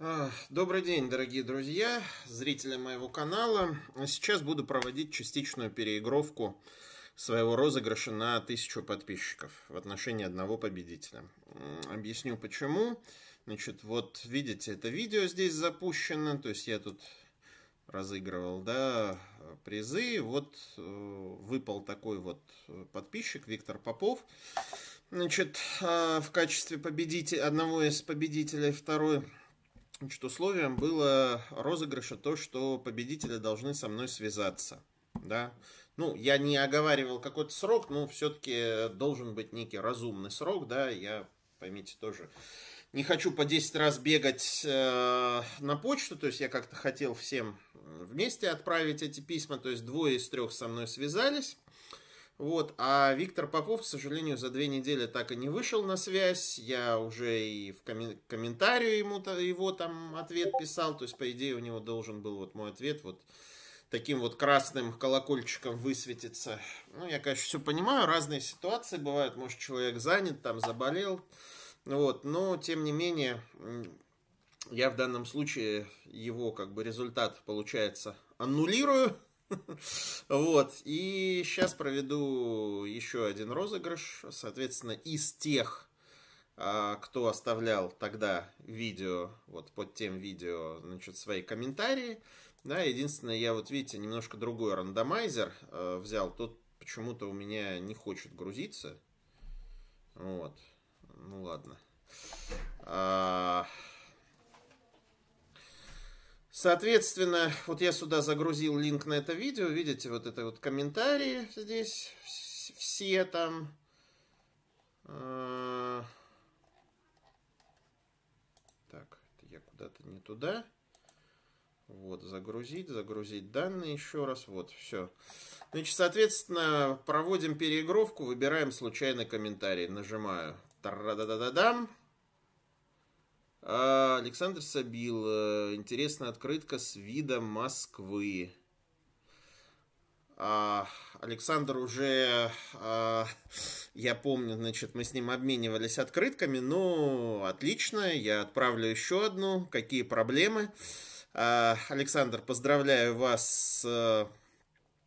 А, добрый день, дорогие друзья, зрители моего канала. Сейчас буду проводить частичную переигровку своего розыгрыша на тысячу подписчиков в отношении одного победителя. Объясню почему. Значит, вот видите, это видео здесь запущено, то есть я тут разыгрывал, да, призы. Вот э, выпал такой вот подписчик Виктор Попов. Значит, а, в качестве победителя, одного из победителей, второй Значит, условием было розыгрыша то, что победители должны со мной связаться. Да? Ну, я не оговаривал какой-то срок, но все-таки э, должен быть некий разумный срок, да, я, поймите, тоже не хочу по 10 раз бегать э, на почту, то есть я как-то хотел всем вместе отправить эти письма, то есть двое из трех со мной связались, вот, а Виктор Попов, к сожалению, за две недели так и не вышел на связь. Я уже и в коммен комментарии ему -то, его там ответ писал. То есть, по идее, у него должен был вот мой ответ вот таким вот красным колокольчиком высветиться. Ну, я, конечно, все понимаю, разные ситуации бывают. Может, человек занят, там заболел. Вот, но, тем не менее, я в данном случае его, как бы, результат, получается, аннулирую. Вот, и сейчас проведу еще один розыгрыш, соответственно, из тех, а, кто оставлял тогда видео, вот под тем видео, значит, свои комментарии. Да, единственное, я вот, видите, немножко другой рандомайзер э, взял. Тут почему-то у меня не хочет грузиться. Вот. Ну ладно. А, Соответственно, вот я сюда загрузил линк на это видео. Видите, вот это вот комментарии здесь все там. А. Так, я куда-то не туда. Вот, загрузить, загрузить данные еще раз. Вот, все. Значит, соответственно, проводим переигровку, выбираем случайный комментарий. Нажимаю. Тра-да-да-да-дам. -да -да -да а, Александр Сабил. Э, интересная открытка с видом Москвы. А, Александр уже, а, я помню, значит, мы с ним обменивались открытками. Ну, отлично, я отправлю еще одну. Какие проблемы? Александр, поздравляю вас с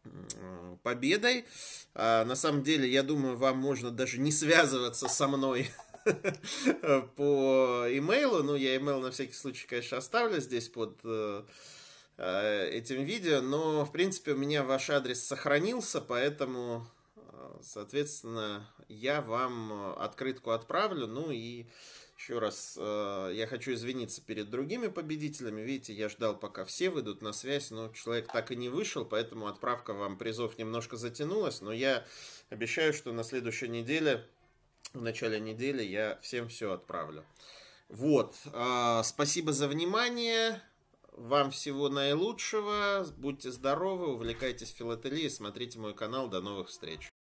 э, победой. На самом деле, я думаю, вам можно даже не связываться со мной по имейлу. Ну, я имейл на всякий случай, конечно, оставлю здесь под э, э, этим видео, но, в принципе, у меня ваш адрес сохранился, поэтому, э, соответственно, я вам открытку отправлю, ну и еще раз я хочу извиниться перед другими победителями. Видите, я ждал, пока все выйдут на связь, но человек так и не вышел, поэтому отправка вам призов немножко затянулась. Но я обещаю, что на следующей неделе в начале недели я всем все отправлю. Вот, а, спасибо за внимание. Вам всего наилучшего. Будьте здоровы, увлекайтесь филателией, смотрите мой канал. До новых встреч.